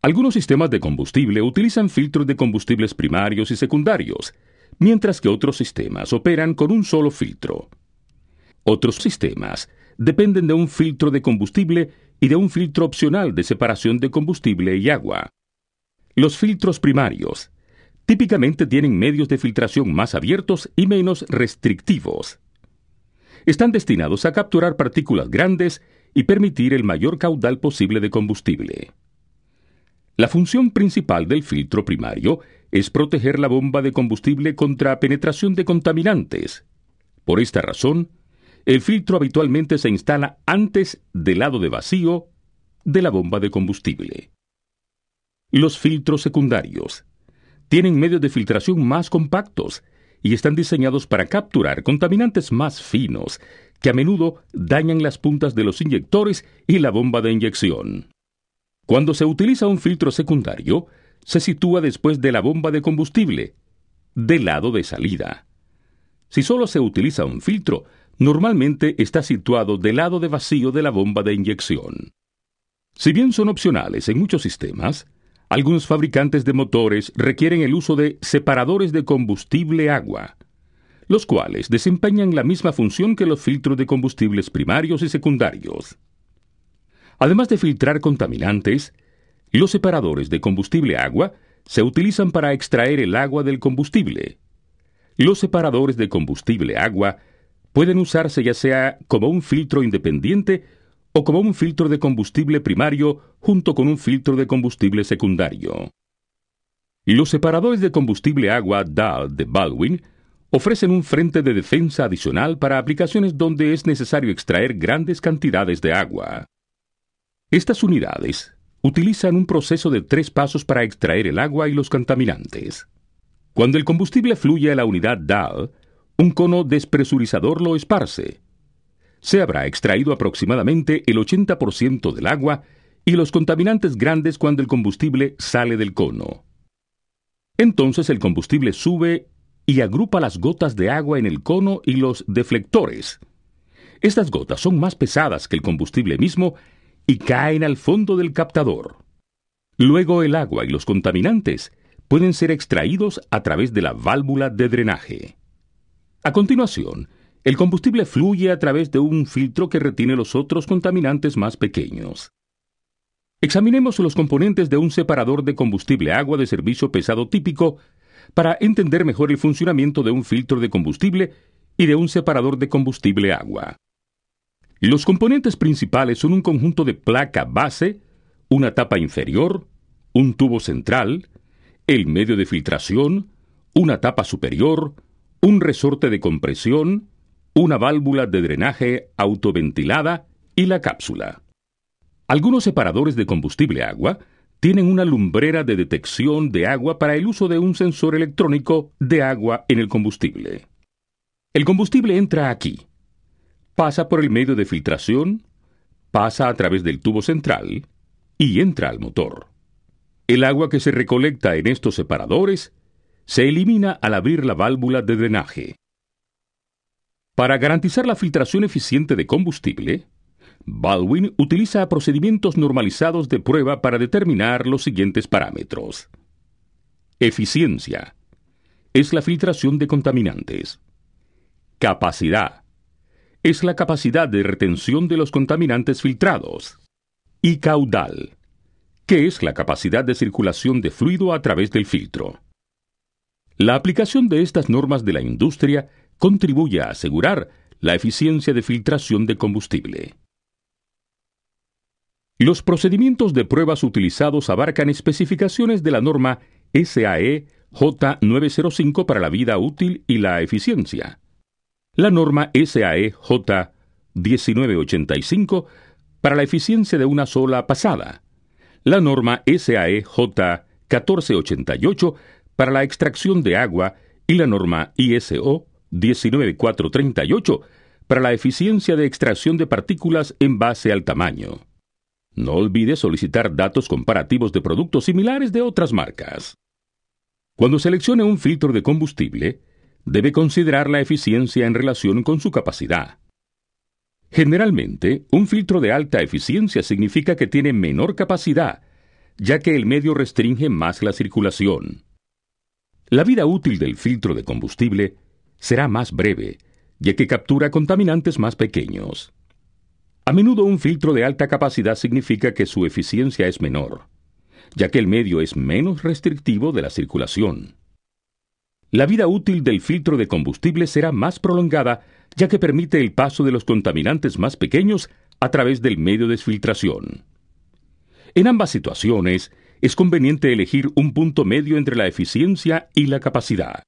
Algunos sistemas de combustible utilizan filtros de combustibles primarios y secundarios, mientras que otros sistemas operan con un solo filtro. Otros sistemas dependen de un filtro de combustible y de un filtro opcional de separación de combustible y agua. Los filtros primarios típicamente tienen medios de filtración más abiertos y menos restrictivos. Están destinados a capturar partículas grandes y permitir el mayor caudal posible de combustible. La función principal del filtro primario es proteger la bomba de combustible contra penetración de contaminantes. Por esta razón, el filtro habitualmente se instala antes del lado de vacío de la bomba de combustible. Los filtros secundarios tienen medios de filtración más compactos y están diseñados para capturar contaminantes más finos que a menudo dañan las puntas de los inyectores y la bomba de inyección. Cuando se utiliza un filtro secundario, se sitúa después de la bomba de combustible, del lado de salida. Si solo se utiliza un filtro, normalmente está situado del lado de vacío de la bomba de inyección. Si bien son opcionales en muchos sistemas, algunos fabricantes de motores requieren el uso de separadores de combustible agua, los cuales desempeñan la misma función que los filtros de combustibles primarios y secundarios. Además de filtrar contaminantes, los separadores de combustible-agua se utilizan para extraer el agua del combustible. Los separadores de combustible-agua pueden usarse ya sea como un filtro independiente o como un filtro de combustible primario junto con un filtro de combustible secundario. Los separadores de combustible-agua DAL de Baldwin ofrecen un frente de defensa adicional para aplicaciones donde es necesario extraer grandes cantidades de agua. Estas unidades utilizan un proceso de tres pasos para extraer el agua y los contaminantes. Cuando el combustible fluye a la unidad DAL, un cono despresurizador lo esparce. Se habrá extraído aproximadamente el 80% del agua y los contaminantes grandes cuando el combustible sale del cono. Entonces el combustible sube y agrupa las gotas de agua en el cono y los deflectores. Estas gotas son más pesadas que el combustible mismo y caen al fondo del captador. Luego el agua y los contaminantes pueden ser extraídos a través de la válvula de drenaje. A continuación, el combustible fluye a través de un filtro que retiene los otros contaminantes más pequeños. Examinemos los componentes de un separador de combustible agua de servicio pesado típico para entender mejor el funcionamiento de un filtro de combustible y de un separador de combustible agua. Los componentes principales son un conjunto de placa base, una tapa inferior, un tubo central, el medio de filtración, una tapa superior, un resorte de compresión, una válvula de drenaje autoventilada y la cápsula. Algunos separadores de combustible agua tienen una lumbrera de detección de agua para el uso de un sensor electrónico de agua en el combustible. El combustible entra aquí, pasa por el medio de filtración, pasa a través del tubo central y entra al motor. El agua que se recolecta en estos separadores se elimina al abrir la válvula de drenaje. Para garantizar la filtración eficiente de combustible, Baldwin utiliza procedimientos normalizados de prueba para determinar los siguientes parámetros. Eficiencia. Es la filtración de contaminantes. Capacidad es la capacidad de retención de los contaminantes filtrados. Y caudal, que es la capacidad de circulación de fluido a través del filtro. La aplicación de estas normas de la industria contribuye a asegurar la eficiencia de filtración de combustible. Los procedimientos de pruebas utilizados abarcan especificaciones de la norma SAE J905 para la vida útil y la eficiencia, la norma SAEJ 1985 para la eficiencia de una sola pasada, la norma e j 1488 para la extracción de agua y la norma ISO 19438 para la eficiencia de extracción de partículas en base al tamaño. No olvide solicitar datos comparativos de productos similares de otras marcas. Cuando seleccione un filtro de combustible, debe considerar la eficiencia en relación con su capacidad. Generalmente, un filtro de alta eficiencia significa que tiene menor capacidad, ya que el medio restringe más la circulación. La vida útil del filtro de combustible será más breve, ya que captura contaminantes más pequeños. A menudo un filtro de alta capacidad significa que su eficiencia es menor, ya que el medio es menos restrictivo de la circulación. La vida útil del filtro de combustible será más prolongada ya que permite el paso de los contaminantes más pequeños a través del medio de filtración. En ambas situaciones, es conveniente elegir un punto medio entre la eficiencia y la capacidad.